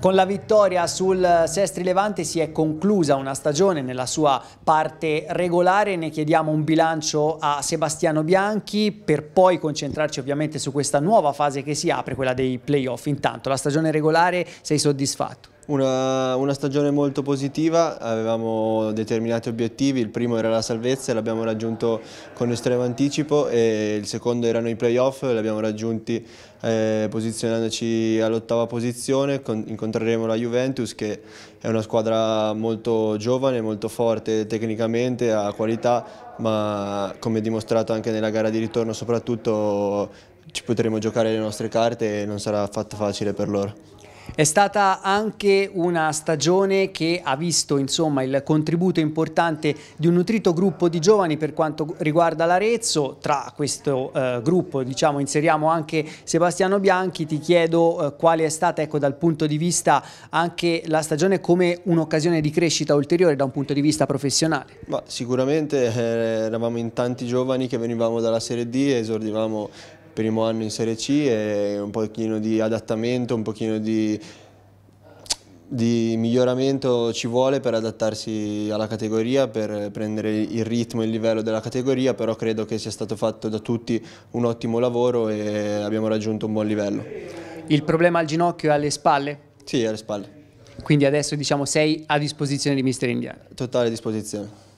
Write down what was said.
Con la vittoria sul Sestri Levante si è conclusa una stagione nella sua parte regolare, ne chiediamo un bilancio a Sebastiano Bianchi per poi concentrarci ovviamente su questa nuova fase che si apre, quella dei playoff. Intanto la stagione regolare sei soddisfatto? Una, una, stagione molto positiva, avevamo determinati obiettivi, il primo era la salvezza e l'abbiamo raggiunto con estremo anticipo e il secondo erano i playoff, li abbiamo raggiunti eh, posizionandoci all'ottava posizione, con, incontreremo la Juventus che è una squadra molto giovane, molto forte tecnicamente, ha qualità ma come dimostrato anche nella gara di ritorno soprattutto ci potremo giocare le nostre carte e non sarà affatto facile per loro. È stata anche una stagione che ha visto insomma, il contributo importante di un nutrito gruppo di giovani per quanto riguarda l'Arezzo, tra questo eh, gruppo diciamo, inseriamo anche Sebastiano Bianchi, ti chiedo eh, quale è stata ecco, dal punto di vista anche la stagione come un'occasione di crescita ulteriore da un punto di vista professionale? Ma sicuramente eh, eravamo in tanti giovani che venivamo dalla Serie D, e esordivamo primo anno in Serie C e un pochino di adattamento, un pochino di, di miglioramento ci vuole per adattarsi alla categoria, per prendere il ritmo e il livello della categoria, però credo che sia stato fatto da tutti un ottimo lavoro e abbiamo raggiunto un buon livello. Il problema al ginocchio è alle spalle? Sì, alle spalle. Quindi adesso diciamo sei a disposizione di Mister India? Totale disposizione.